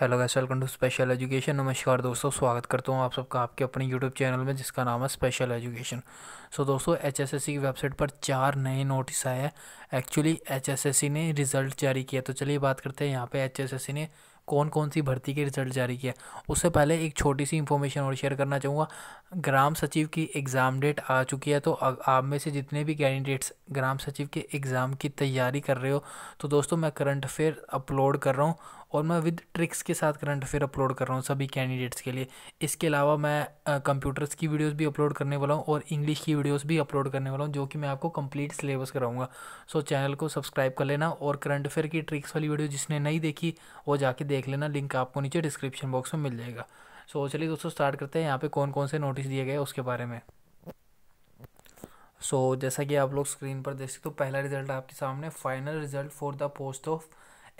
hello guys welcome to special education नमस्कार दोस्तों स्वागत करता हूँ आप सबका आपके अपने यूट्यूब चैनल में जिसका नाम है स्पेशल एजुकेशन सो दोस्तों एचएसएससी की वेबसाइट पर चार नए नोटिस आए हैं एक्चुअली एचएसएससी ने रिज़ल्ट जारी किया तो चलिए बात करते हैं यहाँ पे एचएसएससी ने कौन कौन सी भर्ती के रिजल्ट जारी किया उससे पहले एक छोटी सी इन्फॉर्मेशन और शेयर करना चाहूँगा ग्राम सचिव की एग्ज़ाम डेट आ चुकी है तो आप में से जितने भी कैंडिडेट्स ग्राम सचिव के एग्ज़ाम की तैयारी कर रहे हो तो दोस्तों मैं करंट अफेयर अपलोड कर रहा हूँ और मैं विद ट्रिक्स के साथ करंट अफेयर अपलोड कर रहा हूँ सभी कैंडिडेट्स के लिए इसके अलावा मैं कंप्यूटर्स की वीडियोस भी अपलोड करने वाला हूँ और इंग्लिश की वीडियोस भी अपलोड करने वाला हूँ जो कि मैं आपको कंप्लीट सिलेबस कराऊंगा सो चैनल को सब्सक्राइब कर लेना और करंट अफेयर की ट्रिक्स वाली वीडियो जिसने नहीं देखी वो जाके देख लेना लिंक आपको नीचे डिस्क्रिप्शन बॉक्स में मिल जाएगा सो चलिए दोस्तों स्टार्ट करते हैं यहाँ पर कौन कौन से नोटिस दिए गए उसके बारे में सो जैसा कि आप लोग स्क्रीन पर देख सकते हो पहला रिजल्ट आपके सामने final result for the post of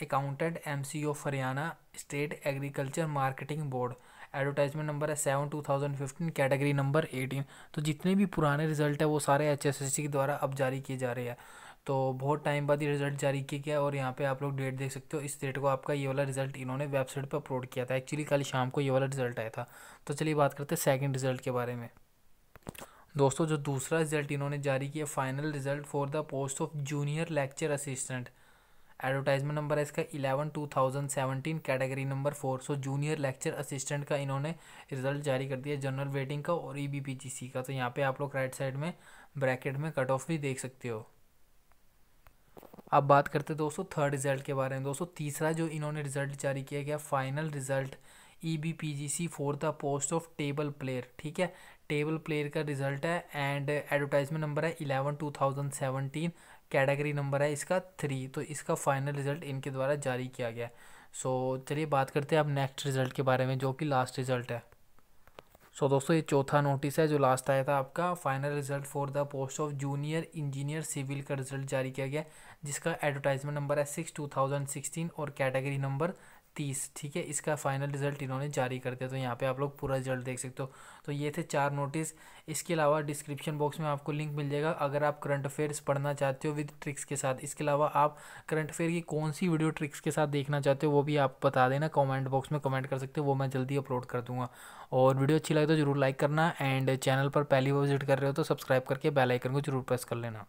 accountant M C of Haryana state agriculture marketing board advertisement number है seven two thousand fifteen category number eighteen तो जितने भी पुराने रिजल्ट है वो सारे एच एस एस सी के द्वारा अब जारी किए जा रहे हैं तो बहुत टाइम बाद ये रिजल्ट जारी किया गया और यहाँ पे आप लोग डेट देख सकते हो इस डेट को आपका ये वाला रिजल्ट इन्होंने वेबसाइट पर अपलोड किया था एक्चुअली कल शाम को ये वाला रिजल्ट आया था तो चलिए बात करते हैं सेकेंड रिजल्ट के बारे में दोस्तों जो दूसरा रिजल्ट इन्होंने जारी किया final result for the post of junior lecture assistant advertisement number है इसका eleven two thousand seventeen category number four so junior lecture assistant का इन्होंने रिजल्ट जारी कर दिया जनरल वेटिंग का और ई e बी का तो यहाँ पे आप लोग राइट साइड में ब्रैकेट में कट ऑफ भी देख सकते हो अब बात करते दोस्तों थर्ड रिजल्ट के बारे में दोस्तों तीसरा जो इन्होंने रिजल्ट जारी किया गया final result E B P G C for the post of table player ठीक है टेबल प्लेयर का रिजल्ट है एंड एडवर्टाइजमेंट नंबर है eleven two thousand seventeen category number है इसका थ्री तो इसका फाइनल रिज़ल्ट इनके द्वारा जारी किया गया सो so, चलिए बात करते हैं अब नेक्स्ट रिज़ल्ट के बारे में जो कि लास्ट रिज़ल्ट है सो so, दोस्तों ये चौथा नोटिस है जो लास्ट आया था आपका final result for the post of junior engineer civil का रिजल्ट जारी किया गया जिसका एडवर्टाइजमेंट नंबर है सिक्स टू थाउजेंड सिक्सटीन और कैटेगरी नंबर तीस ठीक है इसका फाइनल रिजल्ट इन्होंने जारी कर दिया तो यहाँ पे आप लोग पूरा रिजल्ट देख सकते हो तो ये थे चार नोटिस इसके अलावा डिस्क्रिप्शन बॉक्स में आपको लिंक मिल जाएगा अगर आप करंट अफेयर्स पढ़ना चाहते हो विद ट्रिक्स के साथ इसके अलावा आप करंट अफेयर की कौन सी वीडियो ट्रिक्स के साथ देखना चाहते हो वो भी आप बता देना कॉमेंट बॉक्स में कमेंट कर सकते हो वो मैं जल्दी अपलोड कर दूँगा और वीडियो अच्छी लगे तो जरूर लाइक करना एंड चैनल पर पहली बार विजिट कर रहे हो तो सब्सक्राइब करके बेलाइकन को जरूर प्रेस कर लेना